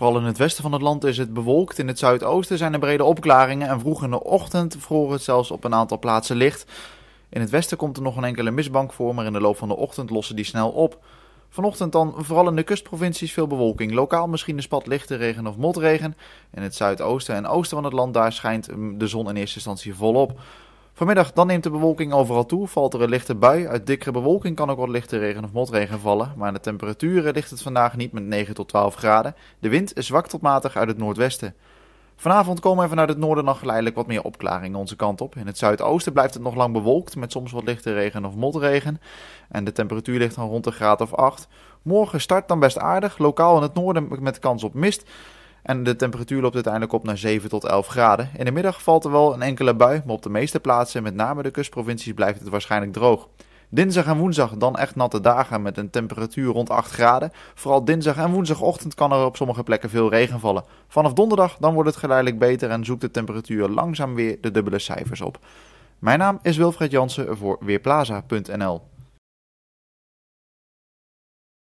Vooral in het westen van het land is het bewolkt. In het zuidoosten zijn er brede opklaringen en vroeg in de ochtend vroeg het zelfs op een aantal plaatsen licht. In het westen komt er nog een enkele misbank voor, maar in de loop van de ochtend lossen die snel op. Vanochtend dan vooral in de kustprovincies veel bewolking. Lokaal misschien een spat lichte regen of motregen. In het zuidoosten en oosten van het land daar schijnt de zon in eerste instantie volop. Vanmiddag dan neemt de bewolking overal toe, valt er een lichte bui. Uit dikkere bewolking kan ook wat lichte regen of motregen vallen, maar aan de temperaturen ligt het vandaag niet met 9 tot 12 graden. De wind is zwak tot matig uit het noordwesten. Vanavond komen er vanuit het noorden nog geleidelijk wat meer opklaringen onze kant op. In het zuidoosten blijft het nog lang bewolkt met soms wat lichte regen of motregen. En de temperatuur ligt dan rond de graad of 8. Morgen start dan best aardig, lokaal in het noorden met kans op mist. En de temperatuur loopt uiteindelijk op naar 7 tot 11 graden. In de middag valt er wel een enkele bui, maar op de meeste plaatsen, met name de kustprovincies, blijft het waarschijnlijk droog. Dinsdag en woensdag dan echt natte dagen met een temperatuur rond 8 graden. Vooral dinsdag en woensdagochtend kan er op sommige plekken veel regen vallen. Vanaf donderdag dan wordt het geleidelijk beter en zoekt de temperatuur langzaam weer de dubbele cijfers op. Mijn naam is Wilfred Jansen voor Weerplaza.nl